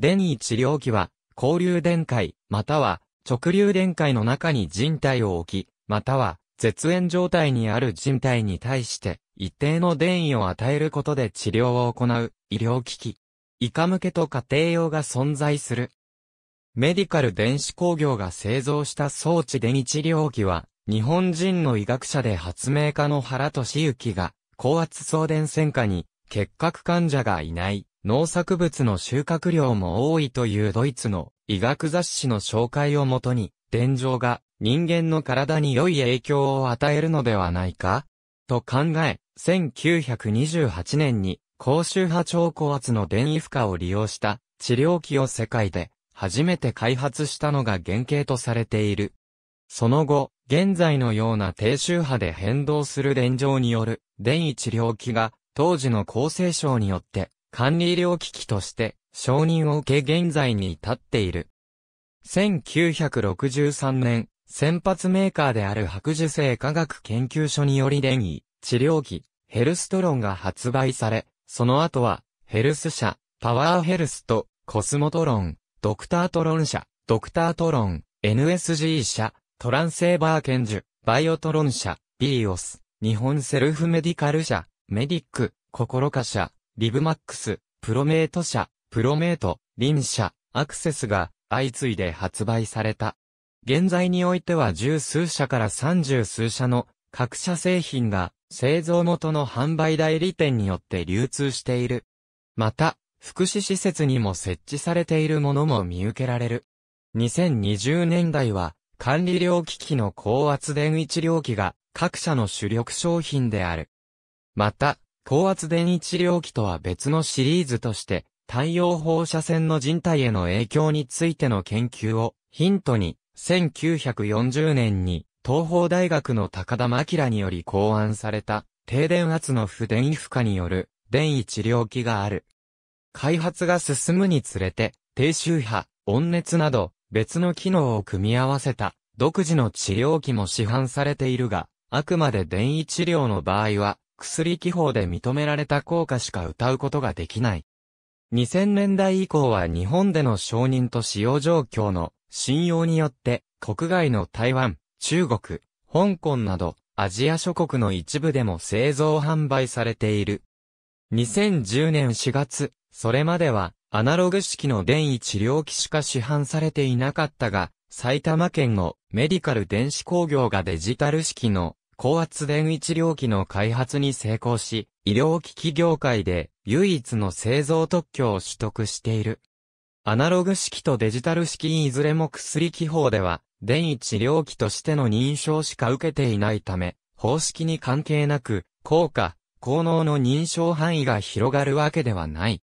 電位治療器は、交流電解、または直流電解の中に人体を置き、または絶縁状態にある人体に対して一定の電位を与えることで治療を行う医療機器。以下向けと家庭用が存在する。メディカル電子工業が製造した装置電位治療器は、日本人の医学者で発明家の原俊幸が、高圧送電線下に結核患者がいない農作物の収穫量も多いというドイツの医学雑誌の紹介をもとに、伝情が人間の体に良い影響を与えるのではないかと考え、1928年に高周波超高圧の電位負荷を利用した治療器を世界で初めて開発したのが原型とされている。その後、現在のような低周波で変動する電状による電位治療器が当時の厚生省によって管理医療機器として承認を受け現在に至っている。1963年、先発メーカーである白樹生科学研究所により電位、治療器、ヘルストロンが発売され、その後は、ヘルス社、パワーヘルスと、コスモトロン、ドクタートロン社、ドクタートロン、NSG 社、トランセーバー研授、バイオトロン社、ビーオス、日本セルフメディカル社、メディック、心カ社、リブマックス、プロメート社、プロメート、リン社、アクセスが相次いで発売された。現在においては十数社から三十数社の各社製品が製造元の販売代理店によって流通している。また、福祉施設にも設置されているものも見受けられる。2020年代は管理量機器の高圧電位置量器が各社の主力商品である。また、高圧電位治療器とは別のシリーズとして、太陽放射線の人体への影響についての研究をヒントに、1940年に東邦大学の高田明により考案された低電圧の不電位負荷による電位治療器がある。開発が進むにつれて、低周波、温熱など別の機能を組み合わせた独自の治療器も市販されているが、あくまで電位治療の場合は薬気泡で認められた効果しか歌うことができない。2000年代以降は日本での承認と使用状況の信用によって国外の台湾、中国、香港などアジア諸国の一部でも製造販売されている。2010年4月、それまではアナログ式の電位治療機しか市販されていなかったが、埼玉県のメディカル電子工業がデジタル式の高圧電治療器の開発に成功し、医療機器業界で唯一の製造特許を取得している。アナログ式とデジタル式いずれも薬機法では、電治療器としての認証しか受けていないため、方式に関係なく、効果、効能の認証範囲が広がるわけではない。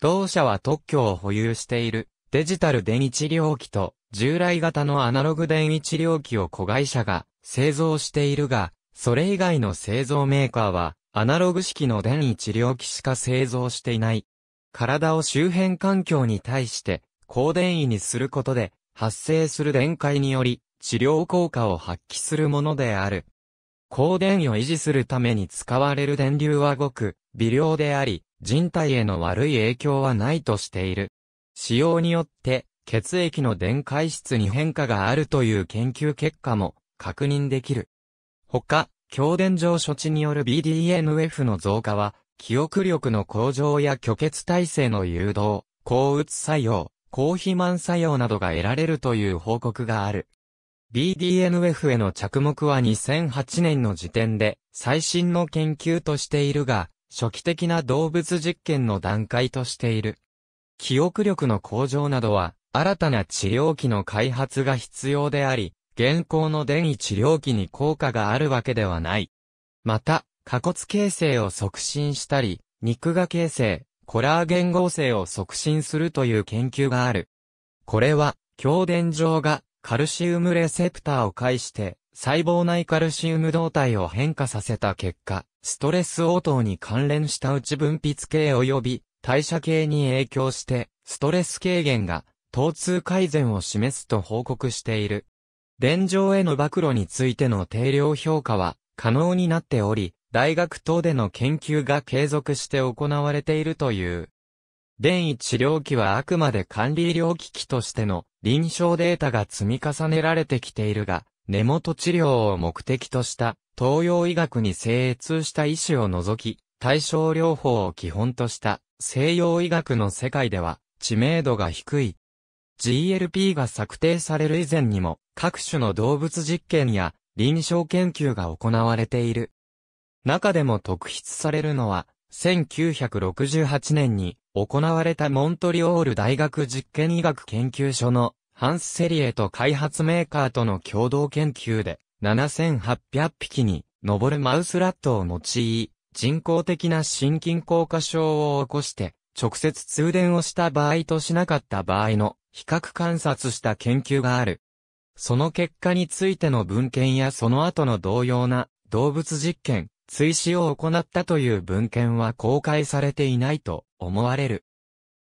同社は特許を保有しているデジタル電治療器と従来型のアナログ電治療器を子会社が製造しているが、それ以外の製造メーカーは、アナログ式の電位治療器しか製造していない。体を周辺環境に対して、高電位にすることで、発生する電解により、治療効果を発揮するものである。高電位を維持するために使われる電流はごく、微量であり、人体への悪い影響はないとしている。使用によって、血液の電解質に変化があるという研究結果も確認できる。他、強電上処置による BDNF の増加は、記憶力の向上や拒血体制の誘導、抗うつ作用、抗肥満作用などが得られるという報告がある。BDNF への着目は2008年の時点で最新の研究としているが、初期的な動物実験の段階としている。記憶力の向上などは、新たな治療器の開発が必要であり、現行の電位治療器に効果があるわけではない。また、過骨形成を促進したり、肉芽形成、コラーゲン合成を促進するという研究がある。これは、強電状がカルシウムレセプターを介して細胞内カルシウム動態を変化させた結果、ストレス応答に関連した内分泌系及び代謝系に影響して、ストレス軽減が、疼痛改善を示すと報告している。電場への暴露についての定量評価は可能になっており、大学等での研究が継続して行われているという。電位治療器はあくまで管理医療機器としての臨床データが積み重ねられてきているが、根元治療を目的とした東洋医学に精通した医師を除き、対症療法を基本とした西洋医学の世界では知名度が低い。GLP が策定される以前にも各種の動物実験や臨床研究が行われている。中でも特筆されるのは1968年に行われたモントリオール大学実験医学研究所のハンスセリエと開発メーカーとの共同研究で7800匹に上るマウスラットを用い、人工的な心筋硬化症を起こして直接通電をした場合としなかった場合の比較観察した研究がある。その結果についての文献やその後の同様な動物実験、追試を行ったという文献は公開されていないと思われる。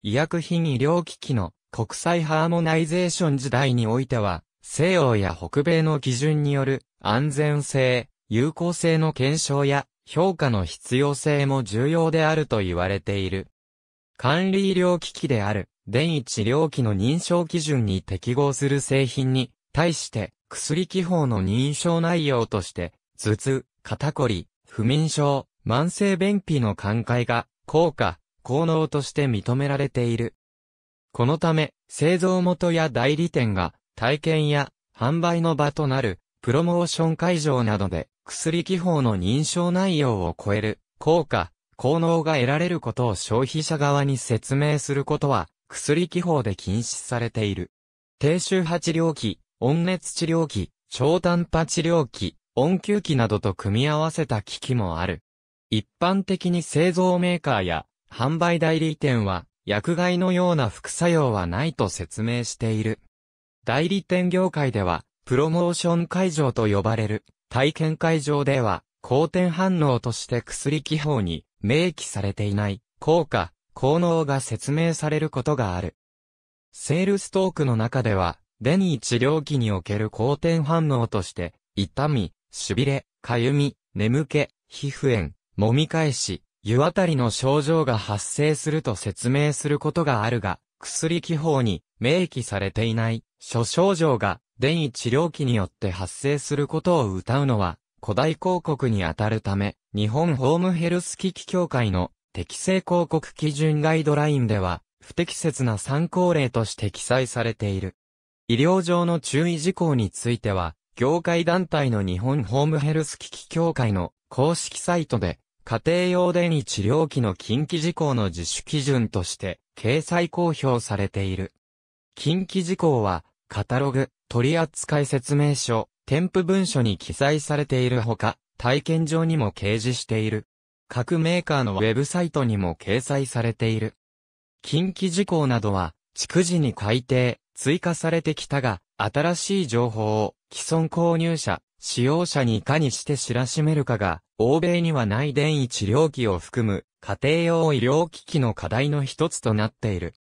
医薬品医療機器の国際ハーモナイゼーション時代においては、西欧や北米の基準による安全性、有効性の検証や評価の必要性も重要であると言われている。管理医療機器である電治療機の認証基準に適合する製品に、対して、薬気泡の認証内容として、頭痛、肩こり、不眠症、慢性便秘の寛解が、効果、効能として認められている。このため、製造元や代理店が、体験や販売の場となる、プロモーション会場などで、薬気泡の認証内容を超える、効果、効能が得られることを消費者側に説明することは、薬気泡で禁止されている。低周波治療器、温熱治療器、超短波治療器、温球器などと組み合わせた機器もある。一般的に製造メーカーや販売代理店は薬害のような副作用はないと説明している。代理店業界ではプロモーション会場と呼ばれる体験会場では好転反応として薬気泡に明記されていない効果、効能が説明されることがある。セールストークの中では、デニー治療器における好転反応として、痛み、痺れ、かゆみ、眠気、皮膚炎、揉み返し、湯あたりの症状が発生すると説明することがあるが、薬気泡に明記されていない諸症状が電位治療器によって発生することを謳うのは古代広告にあたるため日本ホームヘルス機器協会の適正広告基準ガイドラインでは、不適切な参考例として記載されている。医療上の注意事項については、業界団体の日本ホームヘルス機器協会の公式サイトで、家庭用電位治療器の近畿事項の自主基準として掲載公表されている。近畿事項は、カタログ、取扱説明書、添付文書に記載されているほか、体験上にも掲示している。各メーカーのウェブサイトにも掲載されている。近畿事項などは、逐次に改定、追加されてきたが、新しい情報を既存購入者、使用者にいかにして知らしめるかが、欧米にはない電位治療器を含む家庭用医療機器の課題の一つとなっている。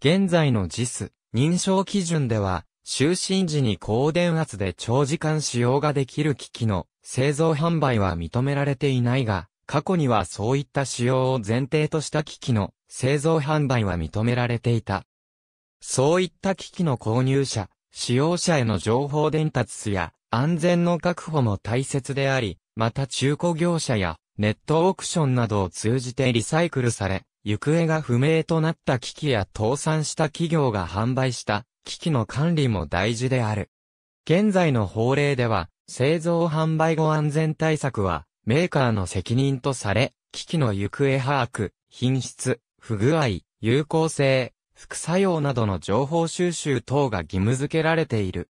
現在の JIS 認証基準では、就寝時に高電圧で長時間使用ができる機器の製造販売は認められていないが、過去にはそういった使用を前提とした機器の製造販売は認められていた。そういった機器の購入者、使用者への情報伝達や安全の確保も大切であり、また中古業者やネットオークションなどを通じてリサイクルされ、行方が不明となった機器や倒産した企業が販売した機器の管理も大事である。現在の法令では、製造販売後安全対策は、メーカーの責任とされ、機器の行方把握、品質、不具合、有効性、副作用などの情報収集等が義務付けられている。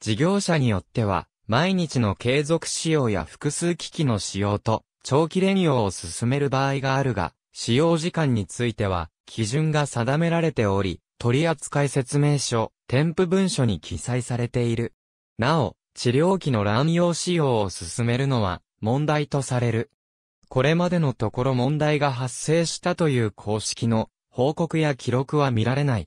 事業者によっては、毎日の継続使用や複数機器の使用と、長期連用を進める場合があるが、使用時間については、基準が定められており、取扱説明書、添付文書に記載されている。なお、治療器の乱用使用を進めるのは、問題とされる。これまでのところ問題が発生したという公式の報告や記録は見られない。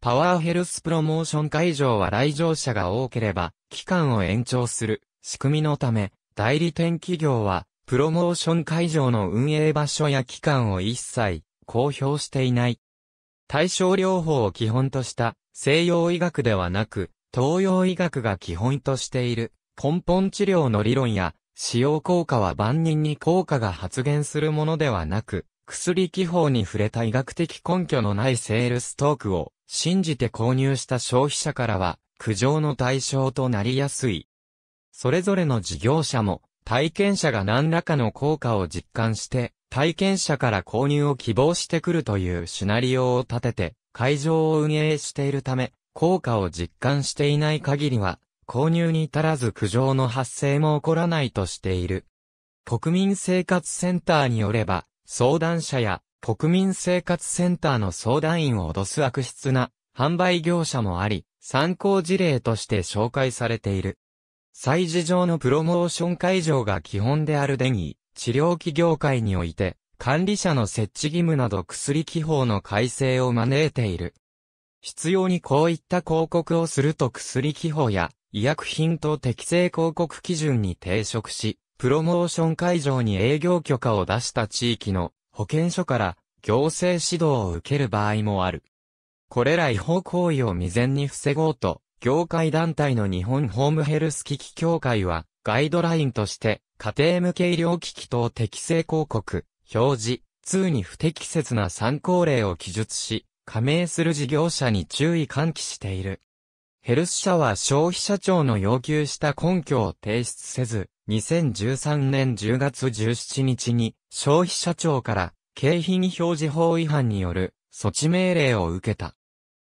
パワーヘルスプロモーション会場は来場者が多ければ期間を延長する仕組みのため、代理店企業はプロモーション会場の運営場所や期間を一切公表していない。対症療法を基本とした西洋医学ではなく、東洋医学が基本としている根本治療の理論や使用効果は万人に効果が発現するものではなく、薬気泡に触れた医学的根拠のないセールストークを信じて購入した消費者からは苦情の対象となりやすい。それぞれの事業者も体験者が何らかの効果を実感して体験者から購入を希望してくるというシナリオを立てて会場を運営しているため効果を実感していない限りは購入に足らず苦情の発生も起こらないとしている。国民生活センターによれば、相談者や国民生活センターの相談員を脅す悪質な販売業者もあり、参考事例として紹介されている。催事場のプロモーション会場が基本であるデニー、治療器業界において、管理者の設置義務など薬気泡の改正を招いている。必要にこういった広告をすると薬気泡や医薬品と適正広告基準に抵触し、プロモーション会場に営業許可を出した地域の保健所から行政指導を受ける場合もある。これら違法行為を未然に防ごうと、業界団体の日本ホームヘルス機器協会は、ガイドラインとして、家庭向け医療機器等適正広告、表示、通に不適切な参考例を記述し、加盟する事業者に注意喚起している。ヘルス社は消費者庁の要求した根拠を提出せず、2013年10月17日に消費者庁から景品表示法違反による措置命令を受けた。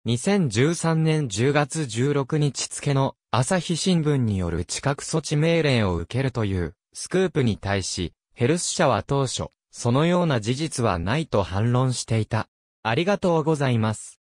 2013年10月16日付の朝日新聞による知覚措置命令を受けるというスクープに対し、ヘルス社は当初、そのような事実はないと反論していた。ありがとうございます。